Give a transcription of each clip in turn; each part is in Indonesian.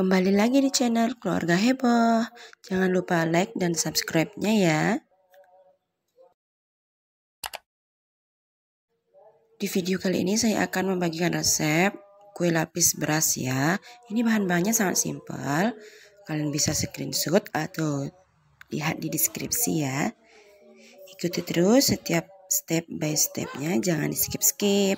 Kembali lagi di channel Keluarga Heboh. Jangan lupa like dan subscribe-nya ya. Di video kali ini saya akan membagikan resep kue lapis beras ya. Ini bahan-bahannya sangat simpel. Kalian bisa screenshot atau lihat di deskripsi ya. Ikuti terus setiap step by step-nya, jangan di skip-skip.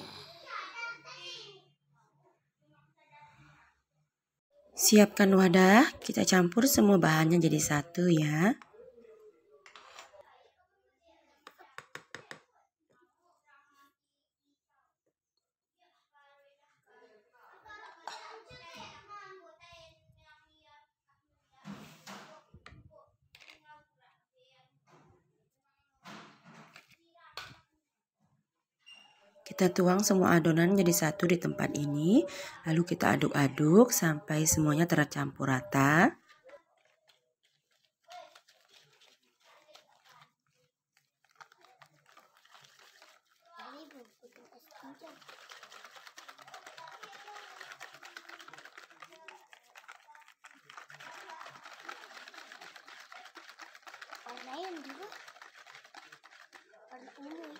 Siapkan wadah, kita campur semua bahannya jadi satu ya. Kita tuang semua adonan jadi satu di tempat ini, lalu kita aduk-aduk sampai semuanya tercampur rata. dulu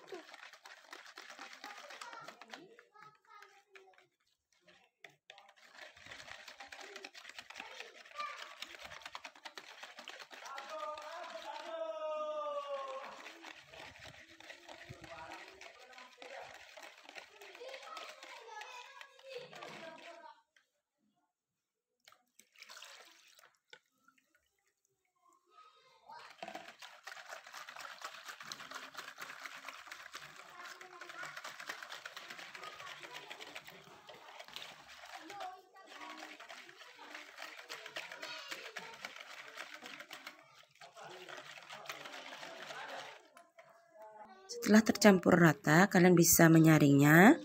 Setelah tercampur rata, kalian bisa menyaringnya.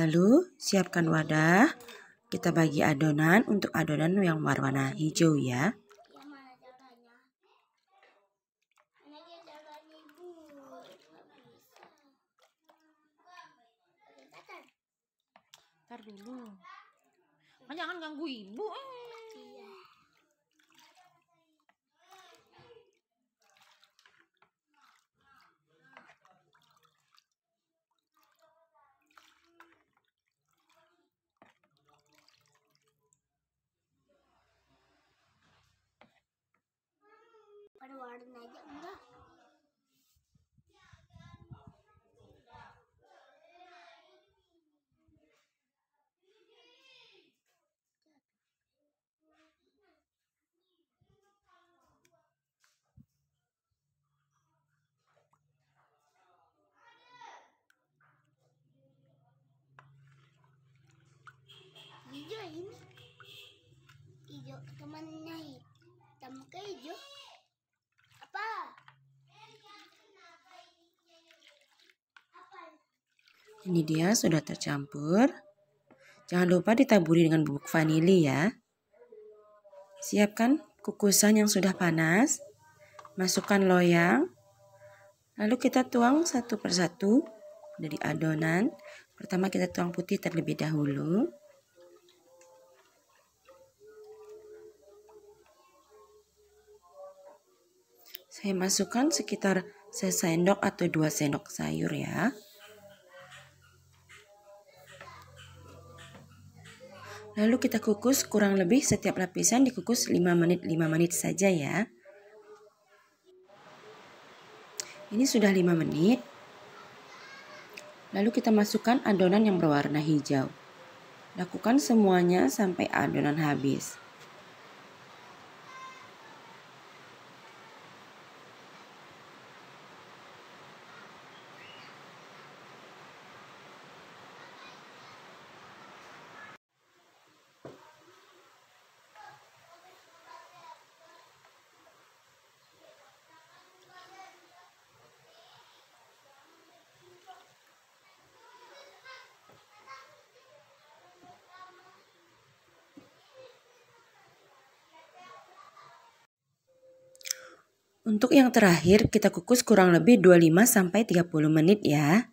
Lalu siapkan wadah. Kita bagi adonan untuk adonan yang warna hijau ya. Ntar dulu. Kan jangan ganggu ibu. Eh. అక్కడ వాడినది enggak. hijau ini hijau temannya hitam ke hijau Ini dia sudah tercampur. Jangan lupa ditaburi dengan bubuk vanili ya. Siapkan kukusan yang sudah panas. Masukkan loyang. Lalu kita tuang satu persatu dari adonan. Pertama kita tuang putih terlebih dahulu. Saya masukkan sekitar sesendok atau dua sendok sayur ya. Lalu kita kukus kurang lebih setiap lapisan dikukus 5 menit 5 menit saja ya. Ini sudah 5 menit. Lalu kita masukkan adonan yang berwarna hijau. Lakukan semuanya sampai adonan habis. Untuk yang terakhir, kita kukus kurang lebih 25-30 menit ya.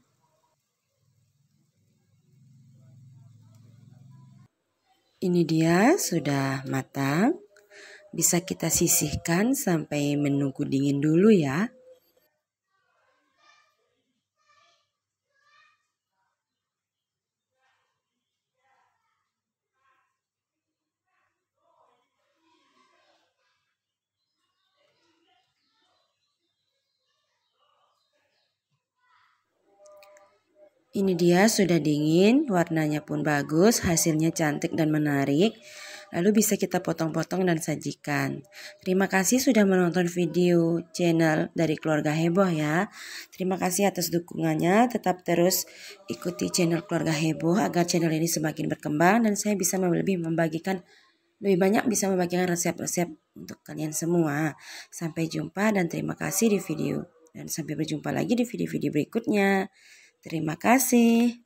Ini dia sudah matang. Bisa kita sisihkan sampai menunggu dingin dulu ya. Ini dia sudah dingin, warnanya pun bagus, hasilnya cantik dan menarik. Lalu bisa kita potong-potong dan sajikan. Terima kasih sudah menonton video channel dari keluarga heboh ya. Terima kasih atas dukungannya. Tetap terus ikuti channel keluarga heboh agar channel ini semakin berkembang dan saya bisa lebih membagikan lebih banyak bisa membagikan resep-resep untuk kalian semua. Sampai jumpa dan terima kasih di video dan sampai berjumpa lagi di video-video berikutnya. Terima kasih.